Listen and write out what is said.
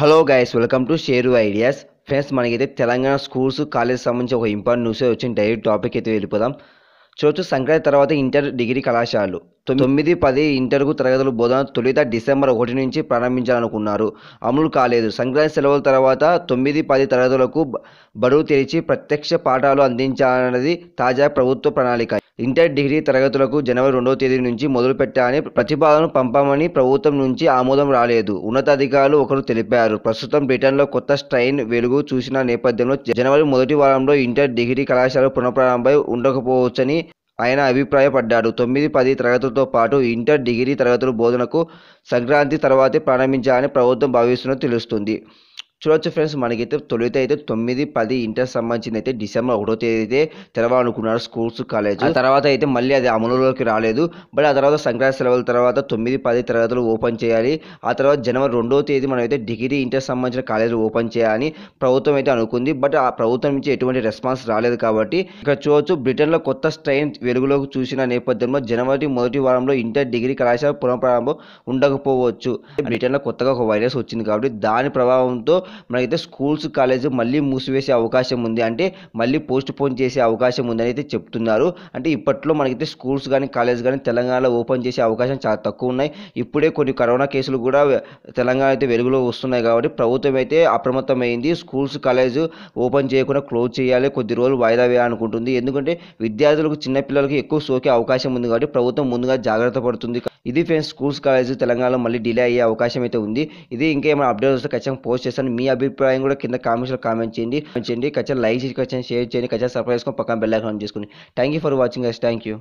hello guys welcome to share ideas friends మనకైతే Telangana schools college సంబంధించి ఒక ఇంపార్టెంట్ న్యూస్ వచ్చిన డైరెక్ట్ టాపిక్ అయితే వెళ్ళిపోదాం చూడొచ్చు సంక్రాంతి తర్వాత ఇంటర్ డిగ్రీ కళాశాలలు తొమ్మిది పది ఇంటర్కు తరగతులు బోధన తొలిత డిసెంబర్ ఒకటి నుంచి ప్రారంభించాలనుకున్నారు అమలు కాలేదు సంక్రాంతి సెలవుల తర్వాత తొమ్మిది పది తరగతులకు బరువు తెరిచి ప్రత్యక్ష పాఠాలు అందించాలన్నది తాజా ప్రభుత్వ ప్రణాళిక ఇంటర్ డిగ్రీ తరగతులకు జనవరి రెండవ తేదీ నుంచి మొదలుపెట్టాలని ప్రతిపాదన పంపామని ప్రభుత్వం నుంచి ఆమోదం రాలేదు ఉన్నతాధికారులు ఒకరు తెలిపారు ప్రస్తుతం బ్రిటన్లో కొత్త స్ట్రైన్ వెలుగు చూసిన నేపథ్యంలో జనవరి మొదటి వారంలో ఇంటర్ డిగ్రీ కళాశాల పునఃప్రారంభమై ఉండకపోవచ్చని ఆయన అభిప్రాయపడ్డాడు తొమ్మిది పది తరగతులతో పాటు ఇంటర్ డిగ్రీ తరగతుల బోధనకు సంక్రాంతి తర్వాతే ప్రారంభించాలని ప్రభుత్వం భావిస్తున్నట్టు తెలుస్తుంది చూడొచ్చు ఫ్రెండ్స్ మనకైతే తొలిత అయితే తొమ్మిది పది ఇంటర్ సంబంధించిన అయితే డిసెంబర్ ఒకటో తేదీ అయితే తెరవాలనుకున్నారు స్కూల్స్ కాలేజ్ ఆ తర్వాత అయితే మళ్ళీ అది అమలులోకి రాలేదు బట్ ఆ తర్వాత సంక్రాంతి సెలవుల తర్వాత తొమ్మిది పది తరగతులు ఓపెన్ చేయాలి ఆ తర్వాత జనవరి రెండో తేదీ మనం అయితే డిగ్రీ ఇంటర్ సంబంధించిన కాలేజీలు ఓపెన్ చేయాలని ప్రభుత్వం అయితే అనుకుంది బట్ ఆ ప్రభుత్వం నుంచి ఎటువంటి రెస్పాన్స్ రాలేదు కాబట్టి ఇక్కడ చూడొచ్చు బ్రిటన్లో కొత్త స్ట్రెయిన్ వెలుగులోకి చూసిన నేపథ్యంలో జనవరి మొదటి వారంలో ఇంటర్ డిగ్రీ కళాశాల పునఃప్రారంభం ఉండకపోవచ్చు బ్రిటన్లో కొత్తగా ఒక వైరస్ వచ్చింది కాబట్టి దాని ప్రభావంతో మనకైతే స్కూల్స్ కాలేజ్ మళ్ళీ మూసివేసే అవకాశం ఉంది అంటే మళ్ళీ పోస్ట్ పోన్ చేసే అవకాశం ఉందని అయితే చెప్తున్నారు అంటే ఇప్పట్లో మనకైతే స్కూల్స్ కానీ కాలేజ్ కానీ తెలంగాణలో ఓపెన్ చేసే అవకాశం చాలా తక్కువ ఉన్నాయి ఇప్పుడే కొన్ని కరోనా కేసులు కూడా తెలంగాణ అయితే వెలుగులో వస్తున్నాయి కాబట్టి ప్రభుత్వం అయితే అప్రమత్తమైంది స్కూల్స్ కాలేజ్ ఓపెన్ చేయకుండా క్లోజ్ చేయాలి కొద్ది రోజులు వాయిదా వేయాలనుకుంటుంది ఎందుకంటే విద్యార్థులకు చిన్నపిల్లలకు ఎక్కువ సోకే అవకాశం ఉంది కాబట్టి ప్రభుత్వం ముందుగా జాగ్రత్త పడుతుంది ఇది ఫ్రెండ్స్ స్కూల్స్ కాలేజ్ తెలంగాణలో మళ్ళీ డిలే అయ్యే అవకాశం అయితే ఉంది ఇది ఇంకేమైనా అప్డేట్ వస్తే ఖచ్చితంగా పోస్ట్ చేస్తాను మీ అభిప్రాయం కూడా కింద కామెంట్స్లో కామెంట్ చేయండి చేయండి ఖచ్చితంగా లైక్ చేసి ఖచ్చితంగా షేర్ చేయండి ఖచ్చితంగా సబ్స్క్రైబ్ చేసుకొని పక్కన బెల్ ఐకాన్ చేసుకోండి thank you for watching guys thank you